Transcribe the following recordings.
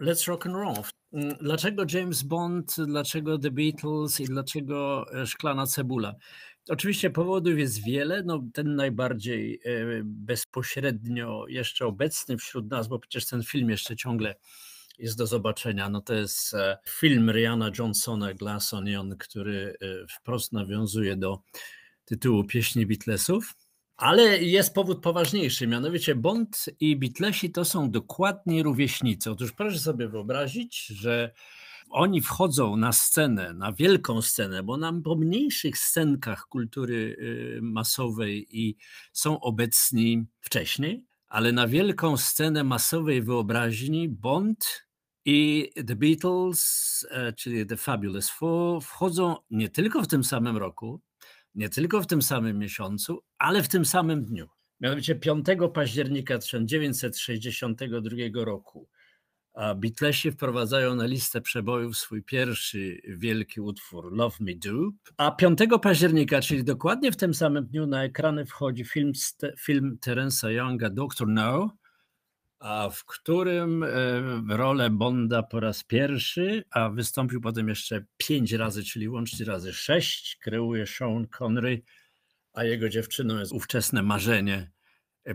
Let's Rock and Roll. Mm, dlaczego James Bond, dlaczego The Beatles i dlaczego e, Szklana Cebula? Oczywiście powodów jest wiele. No, ten najbardziej e, bezpośrednio jeszcze obecny wśród nas, bo przecież ten film jeszcze ciągle jest do zobaczenia. No to jest e, film Rihanna Johnsona Glass Onion, który wprost nawiązuje do tytułu pieśni Beatlesów. Ale jest powód poważniejszy, mianowicie Bond i Beatlesi to są dokładnie rówieśnicy. Otóż proszę sobie wyobrazić, że oni wchodzą na scenę, na wielką scenę, bo nam po mniejszych scenkach kultury y, masowej i są obecni wcześniej, ale na wielką scenę masowej wyobraźni Bond i The Beatles, e, czyli The Fabulous Four, wchodzą nie tylko w tym samym roku, nie tylko w tym samym miesiącu, ale w tym samym dniu. Mianowicie 5 października 1962 roku Beatlesi wprowadzają na listę przebojów swój pierwszy wielki utwór Love Me Do, a 5 października, czyli dokładnie w tym samym dniu na ekrany wchodzi film, film Terensa Younga Doctor No, a w którym rolę Bonda po raz pierwszy, a wystąpił potem jeszcze pięć razy, czyli łącznie razy sześć, kreuje Sean Connery, a jego dziewczyną jest ówczesne marzenie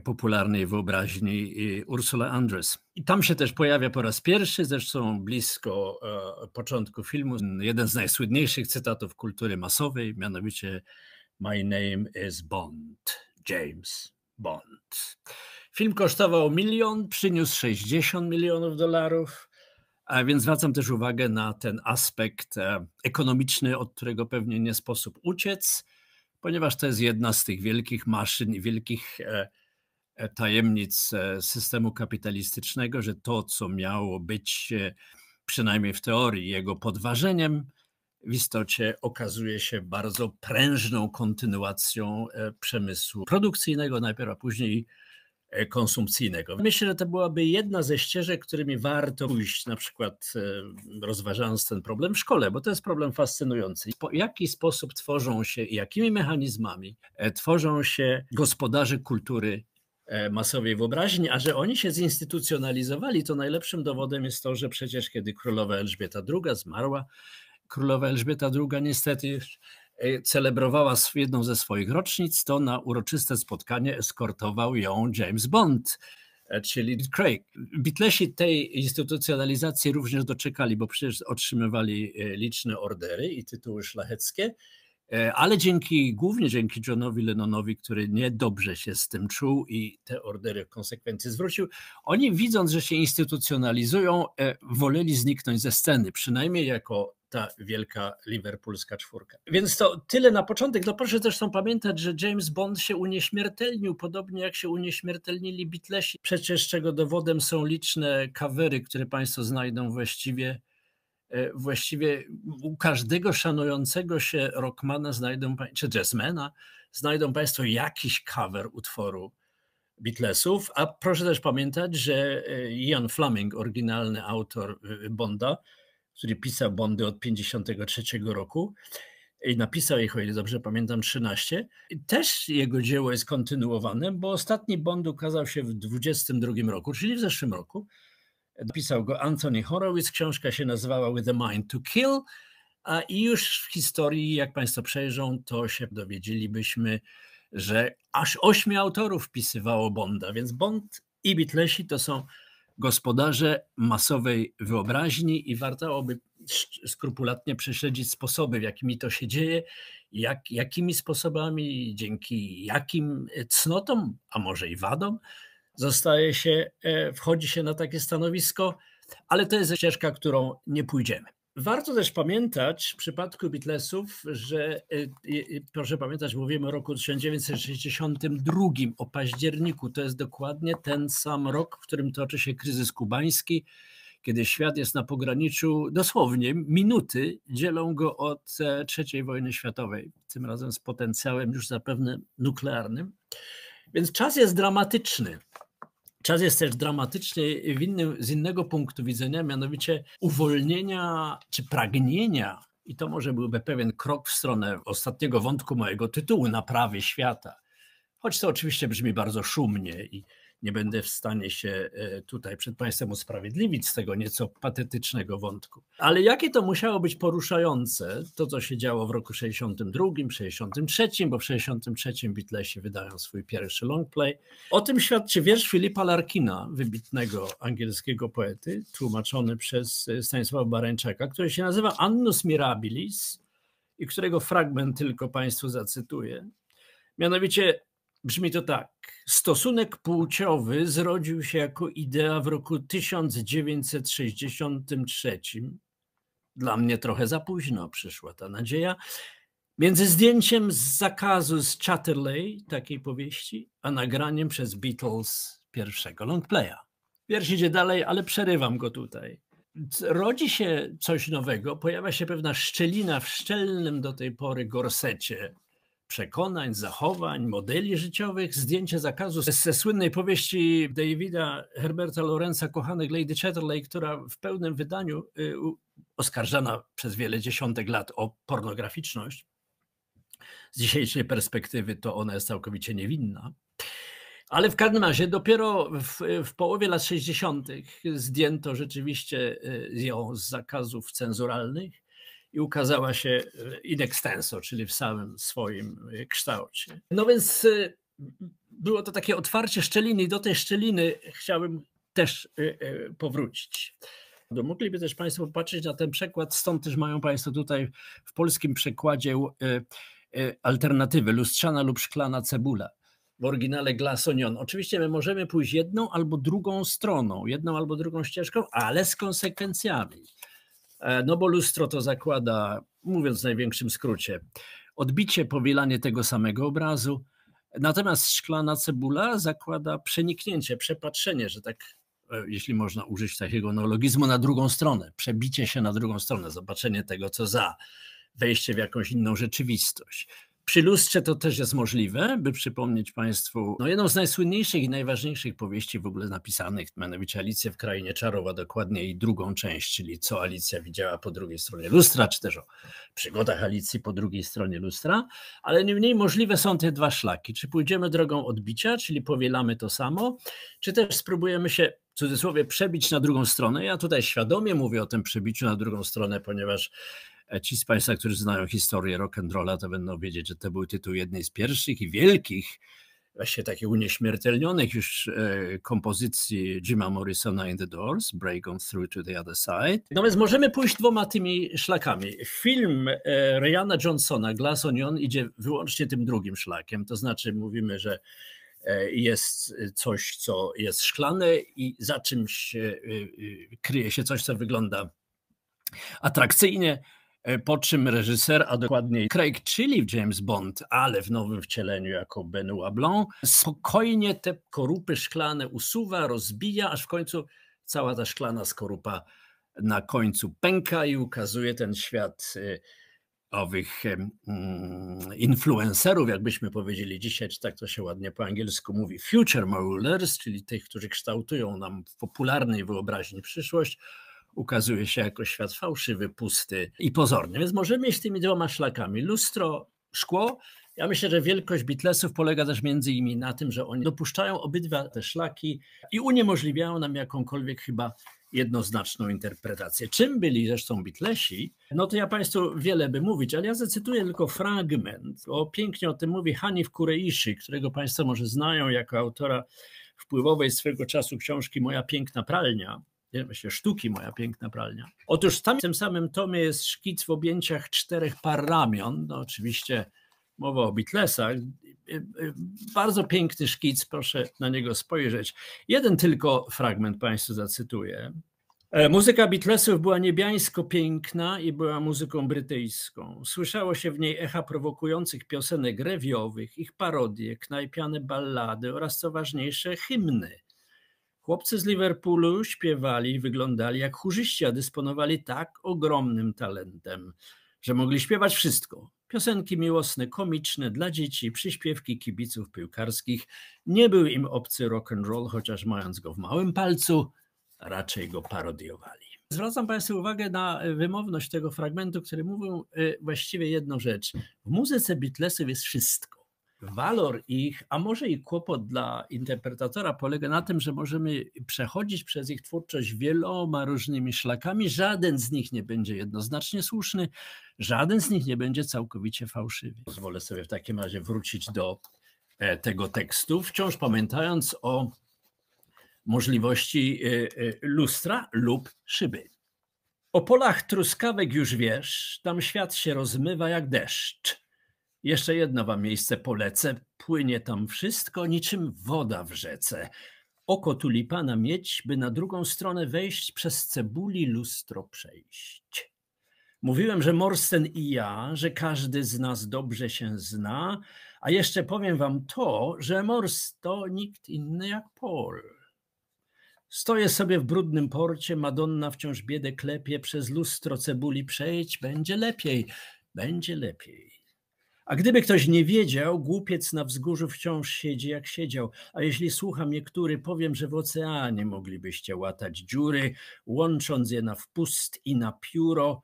popularnej wyobraźni y, Ursula Andress. I tam się też pojawia po raz pierwszy, zresztą blisko e, początku filmu, jeden z najsłynniejszych cytatów kultury masowej, mianowicie My name is Bond, James Bond. Film kosztował milion, przyniósł 60 milionów dolarów, a więc zwracam też uwagę na ten aspekt e, ekonomiczny, od którego pewnie nie sposób uciec, ponieważ to jest jedna z tych wielkich maszyn i wielkich e, e, tajemnic systemu kapitalistycznego, że to, co miało być przynajmniej w teorii jego podważeniem, w istocie okazuje się bardzo prężną kontynuacją przemysłu produkcyjnego, najpierw a później E, konsumpcyjnego. Myślę, że to byłaby jedna ze ścieżek, którymi warto pójść, na przykład e, rozważając ten problem w szkole, bo to jest problem fascynujący. W jaki sposób tworzą się, jakimi mechanizmami e, tworzą się gospodarze kultury masowej wyobraźni, a że oni się zinstytucjonalizowali, to najlepszym dowodem jest to, że przecież kiedy królowa Elżbieta II zmarła, królowa Elżbieta II niestety E, celebrowała jedną ze swoich rocznic, to na uroczyste spotkanie eskortował ją James Bond e, czyli Craig. Bitlesi tej instytucjonalizacji również doczekali, bo przecież otrzymywali e, liczne ordery i tytuły szlacheckie, ale dzięki, głównie dzięki Johnowi Lennonowi, który niedobrze się z tym czuł i te ordery w konsekwencji zwrócił, oni widząc, że się instytucjonalizują, woleli zniknąć ze sceny, przynajmniej jako ta wielka liverpoolska czwórka. Więc to tyle na początek. No proszę zresztą pamiętać, że James Bond się unieśmiertelnił, podobnie jak się unieśmiertelnili Beatlesi, przecież czego dowodem są liczne kawery, które Państwo znajdą właściwie e, właściwie u każdego szanującego się rockmana znajdą, czy jazzmana, znajdą Państwo jakiś cover utworu Beatlesów, a proszę też pamiętać, że e, Ian Fleming, oryginalny autor e, Bonda, który pisał Bondy od 1953 roku i napisał ich, o ile dobrze pamiętam, 13. I też jego dzieło jest kontynuowane, bo ostatni Bond ukazał się w 22 roku, czyli w zeszłym roku. Napisał go Anthony Horowitz, książka się nazywała With a Mind to Kill, a i już w historii, jak Państwo przejrzą, to się dowiedzielibyśmy, że aż ośmiu autorów pisywało Bonda, więc Bond i Beatlesi to są gospodarze masowej wyobraźni i warto by skrupulatnie prześledzić sposoby, w jakimi to się dzieje, jak, jakimi sposobami, dzięki jakim cnotom, a może i wadom, zostaje się, e, wchodzi się na takie stanowisko, ale to jest ścieżka, którą nie pójdziemy. Warto też pamiętać w przypadku Beatlesów, że y, y, y, proszę pamiętać, mówimy o roku 1962, o październiku. To jest dokładnie ten sam rok, w którym toczy się kryzys kubański, kiedy świat jest na pograniczu, dosłownie minuty dzielą go od e, III wojny światowej, tym razem z potencjałem już zapewne nuklearnym. Więc czas jest dramatyczny. Czas jest też dramatyczny innym, z innego punktu widzenia, mianowicie uwolnienia czy pragnienia, i to może byłby pewien krok w stronę ostatniego wątku mojego tytułu, naprawy świata. Choć to oczywiście brzmi bardzo szumnie i nie będę w stanie się e, tutaj przed Państwem usprawiedliwić z tego nieco patetycznego wątku. Ale jakie to musiało być poruszające, to co się działo w roku 62, 63, bo w 63 Beatlesi wydają swój pierwszy longplay. O tym świadczy wiersz Filipa Larkina, wybitnego angielskiego poety, tłumaczony przez e, Stanisława Barańczaka, który się nazywa Annus Mirabilis i którego fragment tylko Państwu zacytuję. Mianowicie Brzmi to tak. Stosunek płciowy zrodził się jako idea w roku 1963. Dla mnie trochę za późno przyszła ta nadzieja. Między zdjęciem z zakazu z Chatterley, takiej powieści, a nagraniem przez Beatles pierwszego longplaya. Wiersz idzie dalej, ale przerywam go tutaj. Rodzi się coś nowego, pojawia się pewna szczelina w szczelnym do tej pory gorsecie przekonań, zachowań, modeli życiowych, zdjęcie zakazu ze, ze słynnej powieści Davida Herberta Lorenza Kochanych Lady Chatterley, która w pełnym wydaniu y, oskarżana przez wiele dziesiątek lat o pornograficzność. Z dzisiejszej perspektywy to ona jest całkowicie niewinna. Ale w każdym razie dopiero w, w połowie lat 60. zdjęto rzeczywiście y, ją z zakazów cenzuralnych i ukazała się e, in extenso, czyli w samym swoim e, kształcie. No więc e, było to takie otwarcie szczeliny i do tej szczeliny chciałbym też powrócić. Mogliby też Państwo popatrzeć na ten przekład, stąd też mają Państwo tutaj w polskim przekładzie alternatywy lustrzana lub szklana cebula w oryginale Glass Onion. Oczywiście my możemy pójść jedną albo drugą stroną, jedną albo drugą ścieżką, ale z konsekwencjami. E, no bo lustro to zakłada, mówiąc w największym skrócie, odbicie, powielanie tego samego obrazu. Natomiast szklana cebula zakłada przeniknięcie, przepatrzenie, że tak, e, jeśli można użyć takiego neologizmu, na drugą stronę, przebicie się na drugą stronę, zobaczenie tego, co za, wejście w jakąś inną rzeczywistość. Przy lustrze to też jest możliwe, by przypomnieć Państwu no, jedną z najsłynniejszych i najważniejszych powieści w ogóle napisanych, mianowicie Alicję w Krainie Czarowa, dokładnie jej drugą część, czyli co Alicja widziała po drugiej stronie lustra, czy też o przygodach Alicji po drugiej stronie lustra, ale niemniej możliwe są te dwa szlaki. Czy pójdziemy drogą odbicia, czyli powielamy to samo, czy też spróbujemy się w cudzysłowie przebić na drugą stronę. Ja tutaj świadomie mówię o tym przebiciu na drugą stronę, ponieważ E, ci z Państwa, którzy znają historię rock'n'rolla, to będą wiedzieć, że to był tytuł jednej z pierwszych i wielkich, właśnie takich unieśmiertelnionych już e, kompozycji Jima Morrisona in the Doors, Break on Through to the Other Side. No więc możemy pójść dwoma tymi szlakami. Film e, Rayana Johnsona, Glass Onion, idzie wyłącznie tym drugim szlakiem, to znaczy mówimy, że jest coś, co jest szklane i za czymś kryje się coś, co wygląda atrakcyjnie, E, po czym reżyser, a dokładniej Craig Chili w James Bond, ale w nowym wcieleniu jako Benoit Blanc, spokojnie te korupy szklane usuwa, rozbija, aż w końcu cała ta szklana skorupa na końcu pęka i ukazuje ten świat e, owych e, mm, influencerów, jakbyśmy powiedzieli dzisiaj, czy tak to się ładnie po angielsku mówi, future rulers, czyli tych, którzy kształtują nam w popularnej wyobraźni przyszłość, ukazuje się jako świat fałszywy, pusty i pozorny. Więc możemy iść tymi dwoma szlakami. Lustro, szkło. Ja myślę, że wielkość Beatlesów polega też między innymi na tym, że oni dopuszczają obydwa te szlaki i uniemożliwiają nam jakąkolwiek chyba jednoznaczną interpretację. Czym byli zresztą Beatlesi, no to ja Państwu wiele by mówić, ale ja zacytuję tylko fragment, o pięknie o tym mówi Hanif Kureishi, którego Państwo może znają jako autora wpływowej swego czasu książki Moja piękna pralnia, nie, myślę, sztuki moja piękna pralnia. Otóż tam w tym samym tomie jest szkic w objęciach czterech par ramion, no oczywiście mowa o Beatlesach. Bardzo piękny szkic, proszę na niego spojrzeć. Jeden tylko fragment Państwu zacytuję. E, muzyka Beatlesów była niebiańsko piękna i była muzyką brytyjską. Słyszało się w niej echa prowokujących piosenek rewiowych, ich parodie, knajpiane ballady oraz co ważniejsze hymny – Chłopcy z Liverpoolu śpiewali, wyglądali jak chórzyści, a dysponowali tak ogromnym talentem, że mogli śpiewać wszystko. Piosenki miłosne, komiczne dla dzieci, przyśpiewki kibiców piłkarskich. Nie był im obcy rock and roll, chociaż mając go w małym palcu, raczej go parodiowali. Zwracam Państwu uwagę na e, wymowność tego fragmentu, który mówił e, właściwie jedną rzecz. W muzyce Beatlesów jest wszystko walor ich, a może i kłopot dla interpretatora polega na tym, że możemy przechodzić przez ich twórczość wieloma różnymi szlakami. Żaden z nich nie będzie jednoznacznie słuszny, żaden z nich nie będzie całkowicie fałszywy. Pozwolę sobie w takim razie wrócić do e, tego tekstu, wciąż pamiętając o możliwości e, e, lustra lub szyby. O polach truskawek już wiesz, tam świat się rozmywa jak deszcz. Jeszcze jedno wam miejsce polecę. Płynie tam wszystko niczym woda w rzece. Oko tulipana mieć, by na drugą stronę wejść, przez cebuli lustro przejść. Mówiłem, że Morsten i ja, że każdy z nas dobrze się zna, a jeszcze powiem wam to, że Mors to nikt inny jak Paul. Stoję sobie w brudnym porcie, Madonna wciąż biedę klepie, przez lustro cebuli przejść. będzie lepiej, będzie lepiej. A gdyby ktoś nie wiedział, głupiec na wzgórzu wciąż siedzi jak siedział. A jeśli słucham niektóry, powiem, że w oceanie moglibyście łatać dziury, łącząc je na wpust i na pióro,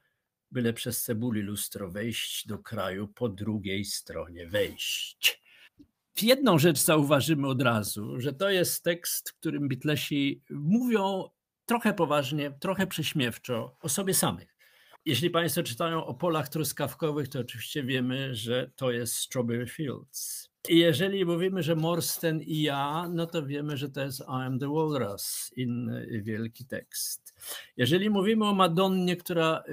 byle przez cebuli lustro wejść do kraju po drugiej stronie wejść. Jedną rzecz zauważymy od razu, że to jest tekst, w którym Bitlesi mówią trochę poważnie, trochę prześmiewczo o sobie samych. Jeśli Państwo czytają o polach truskawkowych, to oczywiście wiemy, że to jest Strawberry Fields. I jeżeli mówimy, że Morsten i ja, no to wiemy, że to jest I am the Walrus, inny wielki tekst. Jeżeli mówimy o Madonnie, która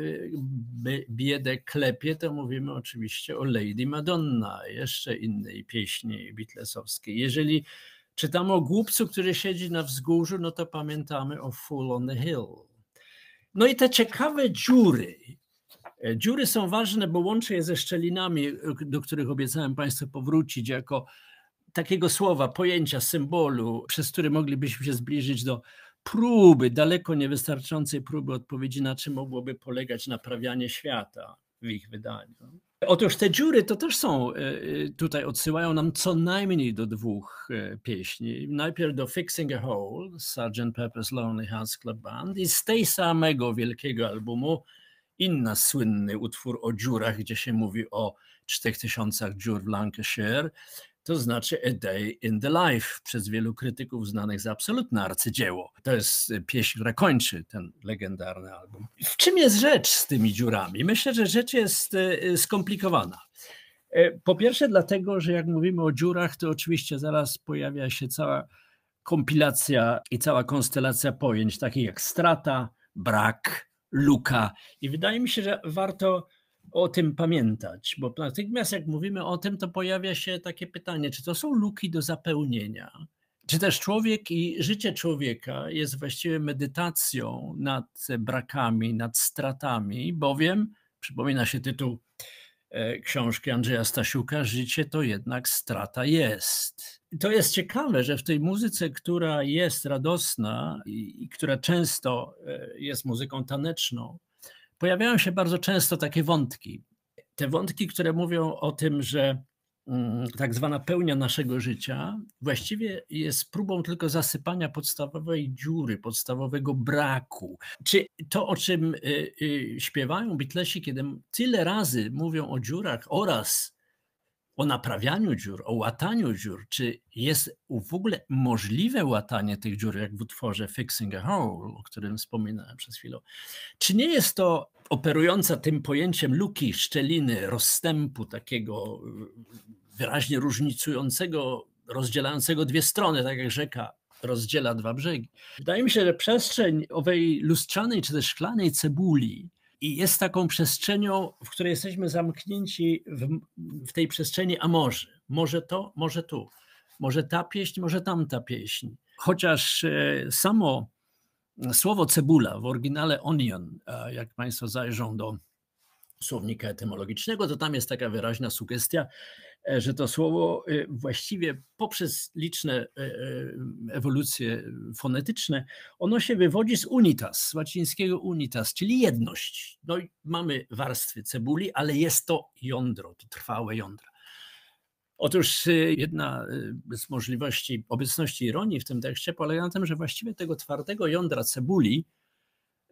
y, biedę klepie, to mówimy oczywiście o Lady Madonna, jeszcze innej pieśni Beatlesowskiej. Jeżeli czytamy o głupcu, który siedzi na wzgórzu, no to pamiętamy o Fool on the Hill. No i te ciekawe dziury. E, dziury są ważne, bo łączę je ze szczelinami, e, do których obiecałem Państwu powrócić jako takiego słowa, pojęcia, symbolu, przez który moglibyśmy się zbliżyć do próby, daleko niewystarczającej próby odpowiedzi, na czym mogłoby polegać naprawianie świata w ich wydaniu. Otóż te dziury to też są, e, e, tutaj odsyłają nam co najmniej do dwóch e, pieśni. Najpierw do Fixing a Hole, Sgt. Pepper's Lonely Hearts Club Band i z tej samego wielkiego albumu inna słynny utwór o dziurach, gdzie się mówi o 4000 dziur w Lancashire to znaczy A Day in the Life, przez wielu krytyków znanych za absolutne arcydzieło. To jest y, pieśń, która kończy ten legendarny album. W czym jest rzecz z tymi dziurami? Myślę, że rzecz jest y, y, skomplikowana. E, po pierwsze, dlatego, że jak mówimy o dziurach, to oczywiście zaraz pojawia się cała kompilacja i cała konstelacja pojęć, takich jak strata, brak, luka. I wydaje mi się, że warto o tym pamiętać, bo natychmiast jak mówimy o tym, to pojawia się takie pytanie, czy to są luki do zapełnienia? Czy też człowiek i życie człowieka jest właściwie medytacją nad brakami, nad stratami, bowiem przypomina się tytuł e, książki Andrzeja Stasiuka, życie to jednak strata jest. to jest ciekawe, że w tej muzyce, która jest radosna i, i która często e, jest muzyką taneczną, pojawiają się bardzo często takie wątki. Te wątki, które mówią o tym, że mm, tak zwana pełnia naszego życia właściwie jest próbą tylko zasypania podstawowej dziury, podstawowego braku. Czy to, o czym y, y, śpiewają Beatlesi, kiedy tyle razy mówią o dziurach oraz o naprawianiu dziur, o łataniu dziur, czy jest w ogóle możliwe łatanie tych dziur, jak w utworze Fixing a Hole, o którym wspominałem przez chwilę. Czy nie jest to operująca tym pojęciem luki, szczeliny, rozstępu takiego wyraźnie różnicującego, rozdzielającego dwie strony, tak jak rzeka rozdziela dwa brzegi. Wydaje mi się, że przestrzeń owej lustrzanej czy też szklanej cebuli i jest taką przestrzenią, w której jesteśmy zamknięci w, w tej przestrzeni a może. Może to, może tu. Może ta pieśń, może tamta pieśń. Chociaż e, samo słowo cebula w oryginale onion, jak Państwo zajrzą do słownika etymologicznego, to tam jest taka wyraźna sugestia, e, że to słowo e, właściwie poprzez liczne e, ewolucje fonetyczne, ono się wywodzi z unitas, z łacińskiego unitas, czyli jedność. No i mamy warstwy cebuli, ale jest to jądro, to trwałe jądro. Otóż jedna z możliwości obecności ironii w tym tekście polega na tym, że właściwie tego twardego jądra cebuli,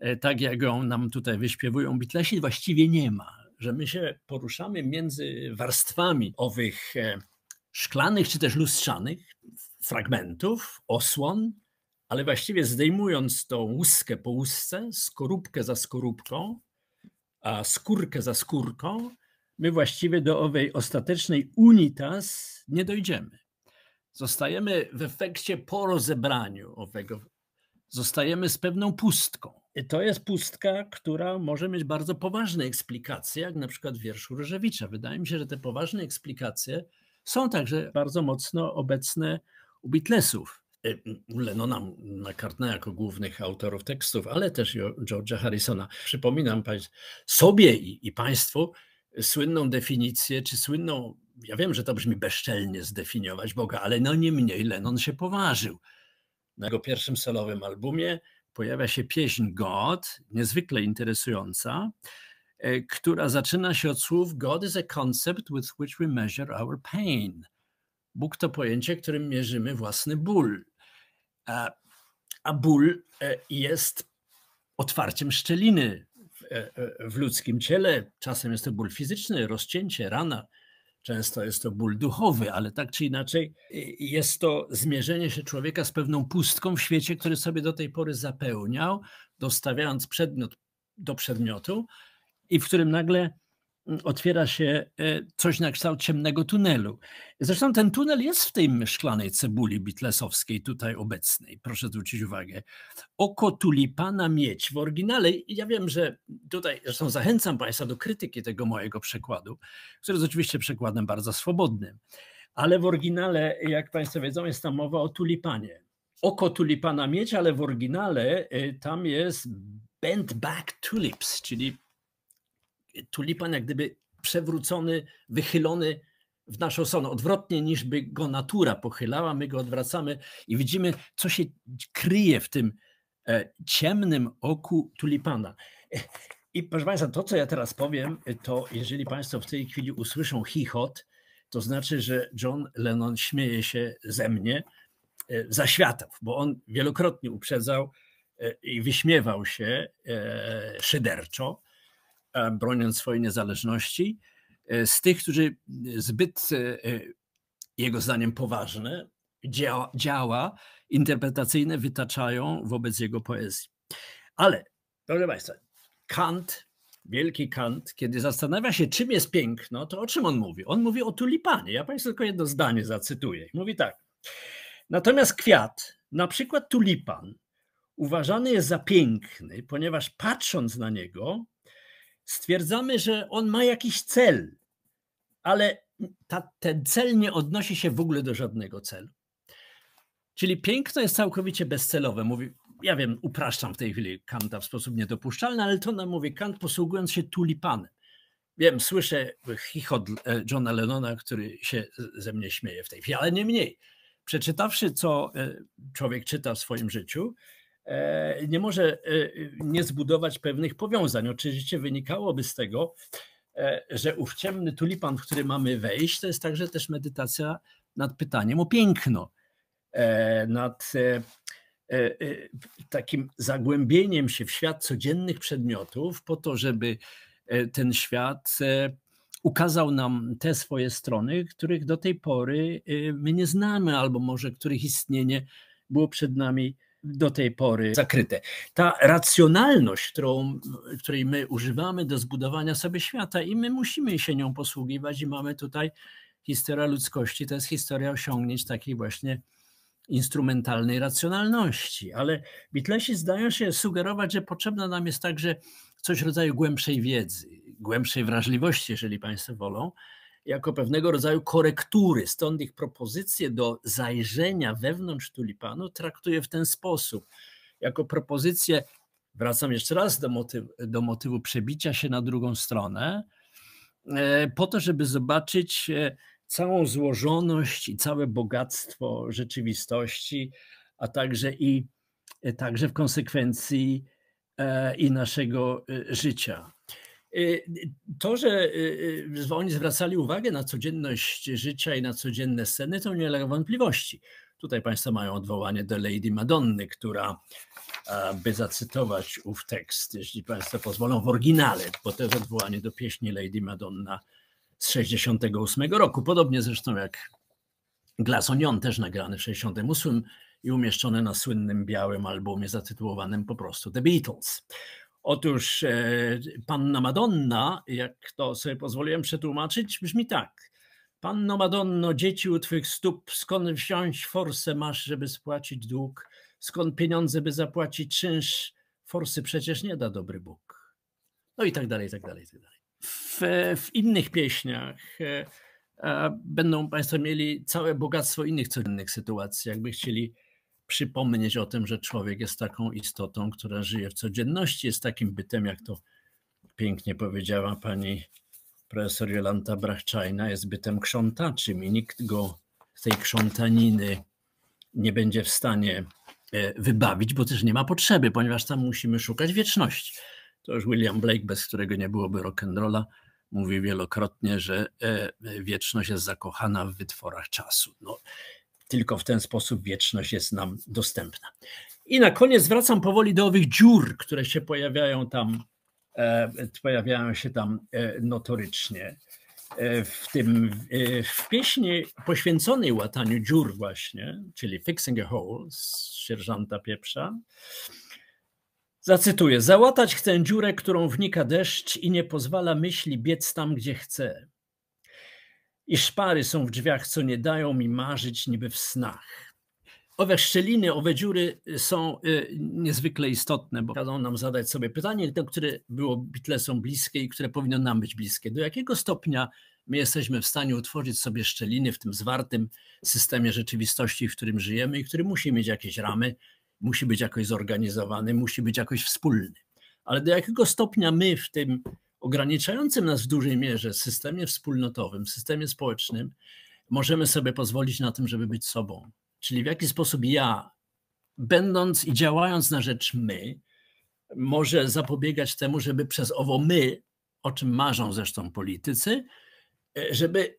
E, tak jak ją nam tutaj wyśpiewują Beatlesi, właściwie nie ma. Że my się poruszamy między warstwami owych e, szklanych czy też lustrzanych fragmentów, osłon, ale właściwie zdejmując tą łuskę po łusce, skorupkę za skorupką, a skórkę za skórką, my właściwie do owej ostatecznej unitas nie dojdziemy. Zostajemy w efekcie po rozebraniu owego zostajemy z pewną pustką. i To jest pustka, która może mieć bardzo poważne eksplikacje, jak na przykład w wierszu Różewicza. Wydaje mi się, że te poważne eksplikacje są także bardzo mocno obecne u Beatlesów. Y, mm, Lenona McCartney jako głównych autorów tekstów, ale też George'a Harrisona. Przypominam sobie i, i Państwu słynną definicję, czy słynną, ja wiem, że to brzmi bezczelnie zdefiniować Boga, ale no nie mniej Lenon się poważył na jego pierwszym solowym albumie pojawia się pieśń God, niezwykle interesująca, e, która zaczyna się od słów God is a concept with which we measure our pain. Bóg to pojęcie, którym mierzymy własny ból. A, a ból e, jest otwarciem szczeliny w, e, w ludzkim ciele. Czasem jest to ból fizyczny, rozcięcie, rana, Często jest to ból duchowy, ale tak czy inaczej y, jest to zmierzenie się człowieka z pewną pustką w świecie, który sobie do tej pory zapełniał, dostawiając przedmiot do przedmiotu i w którym nagle otwiera się e, coś na kształt ciemnego tunelu. Zresztą ten tunel jest w tej szklanej cebuli bitlesowskiej tutaj obecnej, proszę zwrócić uwagę. Oko tulipana mieć w oryginale, ja wiem, że tutaj zresztą zachęcam Państwa do krytyki tego mojego przekładu, który jest oczywiście przekładem bardzo swobodnym, ale w oryginale, jak Państwo wiedzą, jest tam mowa o tulipanie. Oko tulipana mieć, ale w oryginale e, tam jest bent back tulips, czyli tulipan jak gdyby przewrócony, wychylony w naszą stronę, odwrotnie niż by go natura pochylała, my go odwracamy i widzimy, co się kryje w tym e, ciemnym oku tulipana. I proszę Państwa, to co ja teraz powiem, to jeżeli Państwo w tej chwili usłyszą chichot, to znaczy, że John Lennon śmieje się ze mnie e, za światów, bo on wielokrotnie uprzedzał e, i wyśmiewał się szyderczo E, broniąc swojej niezależności, e, z tych, którzy zbyt, e, jego zdaniem, poważne działa, działa interpretacyjne wytaczają wobec jego poezji. Ale, proszę Państwa, Kant, wielki Kant, kiedy zastanawia się, czym jest piękno, to o czym on mówi? On mówi o tulipanie. Ja Państwu tylko jedno zdanie zacytuję. Mówi tak. Natomiast kwiat, na przykład tulipan, uważany jest za piękny, ponieważ patrząc na niego, stwierdzamy, że on ma jakiś cel, ale ta, ten cel nie odnosi się w ogóle do żadnego celu. Czyli piękno jest całkowicie bezcelowe. Mówi, ja wiem, upraszczam w tej chwili Kanta w sposób niedopuszczalny, ale to nam mówi Kant, posługując się tulipanem. Wiem, słyszę chichot e, Johna Lennona, który się ze mnie śmieje w tej chwili, ale nie mniej. Przeczytawszy, co e, człowiek czyta w swoim życiu, E, nie może e, nie zbudować pewnych powiązań. Oczywiście wynikałoby z tego, e, że ów ciemny tulipan, w który mamy wejść, to jest także też medytacja nad pytaniem o piękno, nad takim zagłębieniem się w świat codziennych przedmiotów, po to, żeby ten świat ukazał nam te swoje strony, których do tej pory my nie znamy, albo może których istnienie było przed nami do tej pory zakryte. Ta racjonalność, którą, której my używamy do zbudowania sobie świata i my musimy się nią posługiwać i mamy tutaj historia ludzkości, to jest historia osiągnięć takiej właśnie instrumentalnej racjonalności, ale Bitlesi zdają się sugerować, że potrzebna nam jest także coś w rodzaju głębszej wiedzy, głębszej wrażliwości, jeżeli Państwo wolą, jako pewnego rodzaju korektury. Stąd ich propozycje do zajrzenia wewnątrz tulipanu traktuję w ten sposób. Jako propozycję, wracam jeszcze raz do, do motywu przebicia się na drugą stronę, e, po to, żeby zobaczyć e, całą złożoność i całe bogactwo rzeczywistości, a także i e, także w konsekwencji i naszego życia. Y, y, to, y, że oni zwracali uwagę na codzienność życia i na codzienne sceny, to nie ulega wątpliwości. Tutaj Państwo mają odwołanie do Lady Madonny, która, e, by zacytować ów tekst, jeśli Państwo pozwolą, w oryginale, bo to jest odwołanie do pieśni Lady Madonna z 1968 roku. Podobnie zresztą jak Glass też nagrany w 1968 i umieszczone na słynnym białym albumie zatytułowanym po prostu The Beatles. Otóż e, panna Madonna, jak to sobie pozwoliłem przetłumaczyć, brzmi tak. Panno Madonno, dzieci u twych stóp, skąd wziąć forsę masz, żeby spłacić dług? Skąd pieniądze, by zapłacić czynsz? Forsy przecież nie da dobry Bóg. No i tak dalej, i tak dalej, i tak dalej. W, w innych pieśniach e, e, będą Państwo mieli całe bogactwo innych codziennych sytuacji, jakby chcieli przypomnieć o tym, że człowiek jest taką istotą, która żyje w codzienności, jest takim bytem, jak to pięknie powiedziała pani profesor Jolanta Brachczajna, jest bytem krzątaczym i nikt go z tej krzątaniny nie będzie w stanie e, wybawić, bo też nie ma potrzeby, ponieważ tam musimy szukać wieczności. To już William Blake, bez którego nie byłoby rock'n'rolla, mówi wielokrotnie, że e, wieczność jest zakochana w wytworach czasu. No, tylko w ten sposób wieczność jest nam dostępna. I na koniec wracam powoli do owych dziur, które się pojawiają tam, e, pojawiają się tam e, notorycznie. E, w tym w pieśni poświęconej łataniu dziur właśnie, czyli Fixing a Hole z sierżanta Pieprza, zacytuję, załatać chcę dziurę, którą wnika deszcz i nie pozwala myśli biec tam, gdzie chce i szpary są w drzwiach, co nie dają mi marzyć niby w snach. Owe szczeliny, owe dziury są y, niezwykle istotne, bo każą nam zadać sobie pytanie, które było są bliskie i które powinno nam być bliskie. Do jakiego stopnia my jesteśmy w stanie utworzyć sobie szczeliny w tym zwartym systemie rzeczywistości, w którym żyjemy i który musi mieć jakieś ramy, musi być jakoś zorganizowany, musi być jakoś wspólny. Ale do jakiego stopnia my w tym ograniczającym nas w dużej mierze systemie wspólnotowym, systemie społecznym, możemy sobie pozwolić na tym, żeby być sobą. Czyli w jaki sposób ja, będąc i działając na rzecz my, może zapobiegać temu, żeby przez owo my, o czym marzą zresztą politycy, e, żeby,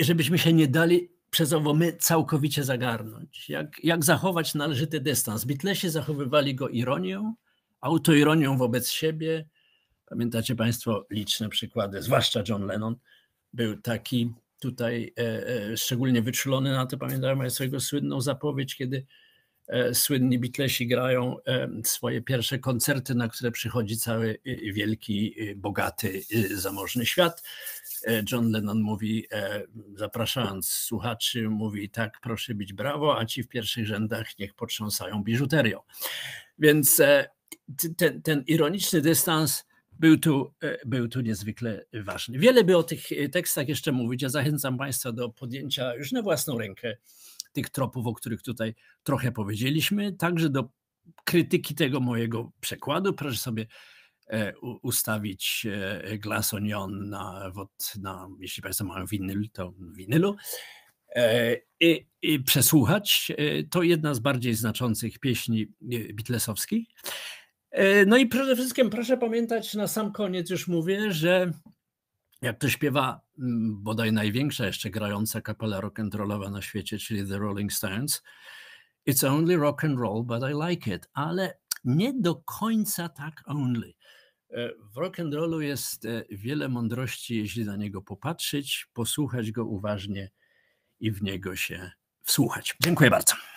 żebyśmy się nie dali przez owo my całkowicie zagarnąć. Jak, jak zachować należyty dystans? Beatlesi zachowywali go ironią, autoironią wobec siebie, Pamiętacie Państwo liczne przykłady, zwłaszcza John Lennon był taki tutaj e, e, szczególnie wyczulony na to. Pamiętają Państwo jego słynną zapowiedź, kiedy e, słynni Beatlesi grają swoje pierwsze koncerty, na które przychodzi cały wielki, bogaty, zamożny świat. John Lennon mówi, zapraszając słuchaczy, mówi tak, proszę być brawo, a ci w pierwszych rzędach niech potrząsają biżuterią. Więc ten, ten ironiczny dystans był tu, e, był tu niezwykle ważny. Wiele by o tych e, tekstach jeszcze mówić. Ja zachęcam Państwa do podjęcia już na własną rękę tych tropów, o których tutaj trochę powiedzieliśmy, także do krytyki tego mojego przekładu. Proszę sobie e, ustawić Glass Onion na, na jeśli Państwo mają winyl, to winylu. I, i przesłuchać. To jedna z bardziej znaczących pieśni bitlesowskich. E, no i przede wszystkim proszę pamiętać na sam koniec, już mówię, że jak to śpiewa mm, bodaj największa jeszcze grająca kapela rollowa na świecie, czyli The Rolling Stones, It's only rock and roll, but I like it, ale nie do końca tak only. E, w rock and rollu jest e, wiele mądrości, jeśli na niego popatrzeć, posłuchać go uważnie i w niego się wsłuchać. Dziękuję bardzo.